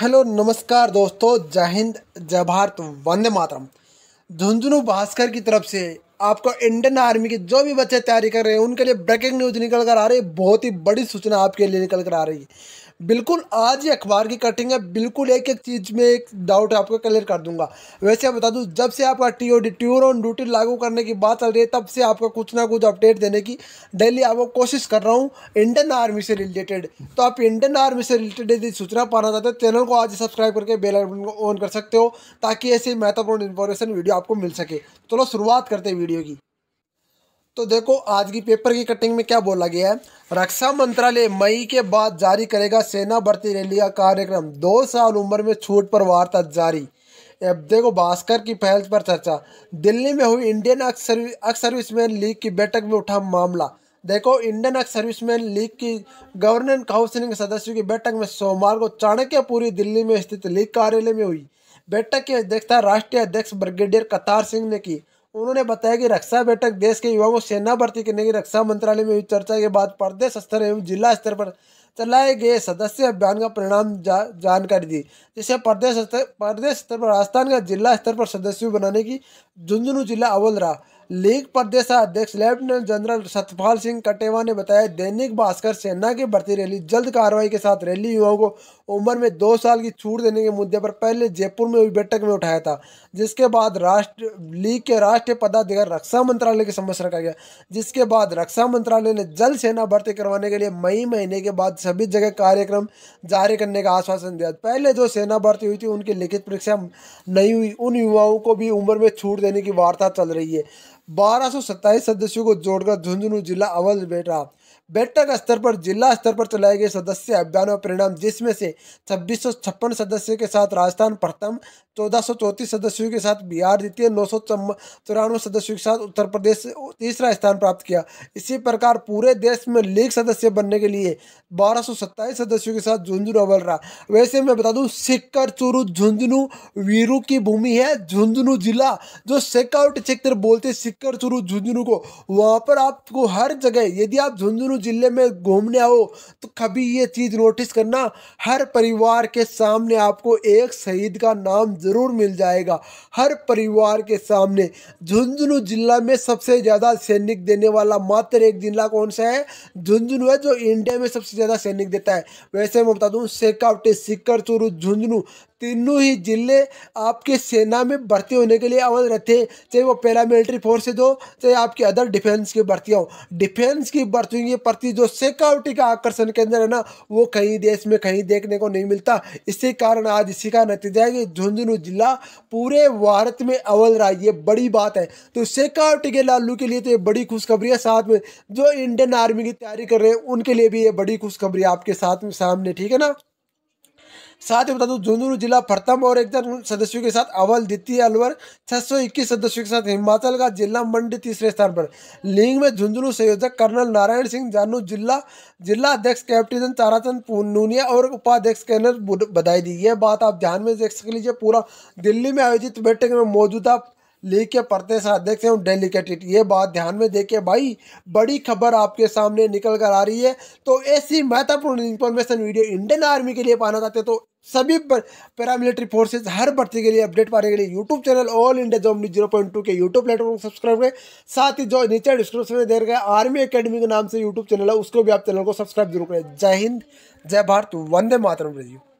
hello नमस्कार दोस्तों जय हिंद जय भारत वंदे मातरम झुंझुनू भास्कर की तरफ से आपको इंडियन आर्मी के जो भी बच्चे तैयारी कर रहे हैं उनके लिए ब्रेकिंग न्यूज़ निकल कर आ रही है बहुत ही बड़ी सूचना आपके लिए निकल कर आ रही है बिल्कुल आज ही अखबार की कटिंग है बिल्कुल एक एक चीज़ में एक डाउट आपको क्लियर कर दूंगा वैसे मैं बता दूँ जब से आपका T O D tour on duty लागू करने की बात चल रही है तब से आपका कुछ ना कुछ अपडेट देने की डेली आपको कोशिश कर रहा हूँ इंडियन आर्मी से रिलेटेड तो आप इंडियन आर्मी से रिलेटेड यदि सूचना पाना चाहते हो चैनल को आज सब्सक्राइब करके बेल आइकन को ऑन कर सकते हो ताकि ऐसी महत्वपूर्ण इन्फॉर्मेशन वीडियो आपको मिल सके चलो शुरुआत करते हैं वीडियो की तो देखो आज की पेपर की कटिंग में क्या बोला गया है रक्षा मंत्रालय मई के बाद जारी करेगा सेना भर्ती रैली का कार्यक्रम दो साल उम्र में छूट पर वार्ता जारी अब देखो भास्कर की पहल पर चर्चा दिल्ली में हुई इंडियन अक्स सर्विसमैन लीग की बैठक में उठा मामला देखो इंडियन अक्स सर्विसमैन लीग की गवर्नर काउंसिलिंग सदस्यों की बैठक में सोमवार को चाणक्यपुरी दिल्ली में स्थित लीग कार्यालय में हुई बैठक की अध्यक्षता राष्ट्रीय अध्यक्ष ब्रिगेडियर कतार सिंह ने की उन्होंने बताया कि रक्षा बैठक देश के युवाओं को सेना भर्ती करने की रक्षा मंत्रालय में हुई चर्चा के बाद प्रदेश स्तर एवं जिला स्तर पर चलाए गए सदस्य अभियान का परिणाम जा, जानकारी दी जिसे प्रदेश स्तर प्रदेश स्तर पर राजस्थान का जिला स्तर पर सदस्य बनाने की झुंझुनू जिला अव्वल रहा लीग प्रदेशाध्यक्ष लेफ्टिनेंट जनरल सतपाल सिंह कटेवा ने बताया दैनिक भास्कर सेना की भर्ती रैली जल्द कार्रवाई के साथ रैली युवाओं को उम्र में दो साल की छूट देने के मुद्दे पर पहले जयपुर में हुई बैठक में उठाया था जिसके बाद राष्ट्र लीग के राष्ट्रीय पदाधिकार रक्षा मंत्रालय के समक्ष रखा गया जिसके बाद रक्षा मंत्रालय ने जल सेना भर्ती करवाने के लिए मई महीने के बाद सभी जगह कार्यक्रम जारी करने का आश्वासन दिया पहले जो सेना भर्ती हुई थी उनकी लिखित परीक्षा नहीं हुई उन युवाओं को भी उम्र में छूट देने की वार्ता चल रही है बारह सौ सत्ताईस सदस्यों को जोड़कर झुंझुनू जिला अव्वल बैठा बैठक स्तर पर जिला स्तर पर चलाए गए सदस्य अभियान और परिणाम जिसमें से छब्बीस सदस्यों के साथ राजस्थान प्रथम चौदह सदस्यों के साथ बिहार द्वितीय नौ सौ सदस्यों के साथ उत्तर प्रदेश तीसरा स्थान प्राप्त किया इसी प्रकार पूरे देश में लीग सदस्य बनने के लिए बारह सदस्यों के साथ झुंझुनू अव्वल रहा वैसे मैं बता दूँ सिक्कर चूरू झुंझुनू वीरू की भूमि है झुंझुनू जिला जो सेकआउट क्षेत्र बोलते सिक्कर चूरू झुंझुनू को वहां पर आपको हर जगह यदि आप झुंझुनू बेंगलुरु जिले में घूमने आओ तो कभी ये चीज़ नोटिस करना हर परिवार के सामने आपको एक शहीद का नाम ज़रूर मिल जाएगा हर परिवार के सामने झुंझुनू जिला में सबसे ज़्यादा सैनिक देने वाला मात्र एक जिला कौन सा है झुंझुनू है जो इंडिया में सबसे ज़्यादा सैनिक देता है वैसे मैं बता दूँ सेकावटी सिक्कर चूरू झुंझुनू तीनों ही जिले आपके सेना में भर्ती होने के लिए अवध रहते हैं चाहे वो पैरामिलिट्री फोर्स फोर्सेज हो चाहे आपके अदर डिफेंस की भर्तियाँ हो डिफेंस की भर्ती के प्रति जो सिक्योरिटी का आकर्षण के अंदर है ना वो कहीं देश में कहीं देखने को नहीं मिलता इसी कारण आज इसी का नतीजा है कि झुंझुनू जिला पूरे भारत में अव्वल रहा ये बड़ी बात है तो सिक्योरिटी के लालू के लिए तो ये बड़ी खुशखबरी है साथ में जो इंडियन आर्मी की तैयारी कर रहे हैं उनके लिए भी ये बड़ी खुशखबरी आपके साथ में सामने ठीक है ना साथ ही बता दूं झुंझुनू जिला प्रथम और एक सदस्यों के साथ अव्वल द्वितीय अलवर छह सदस्यों के साथ हिमाचल का जिला मंडी तीसरे स्थान पर लीग में झुंझुनू संयोजक कर्नल नारायण सिंह जानू जिला जिला अध्यक्ष कैप्टन ताराचंद नूनिया और उपाध्यक्ष कैनर बधाई दी यह बात आप ध्यान में देख सक लीजिए पूरा दिल्ली में आयोजित बैठक में मौजूदा के प्रदेश अध्यक्ष एवं डेलीकेटेड ये बात ध्यान में देके भाई बड़ी खबर आपके सामने निकल कर आ रही है तो ऐसी महत्वपूर्ण इंफॉर्मेशन वीडियो इंडियन आर्मी के लिए पाना चाहते हैं तो सभी पैरामिलिट्री फोर्सेज हर भर्ती के लिए अपडेट पाने के लिए यूट्यूब चैनल ऑल इंडिया जो जीरो पॉइंट टू के यूट्यूब प्लेटफॉर्म को सब्सक्राइब करें साथ ही जो नीचे डिस्क्रिप्शन में दे रहे आर्मी अकेडमी के नाम से यूट्यूब चैनल है उसको भी आप चैनल को सब्सक्राइब जरूर करें जय हिंद जय भारत वंदे मातरम रजियो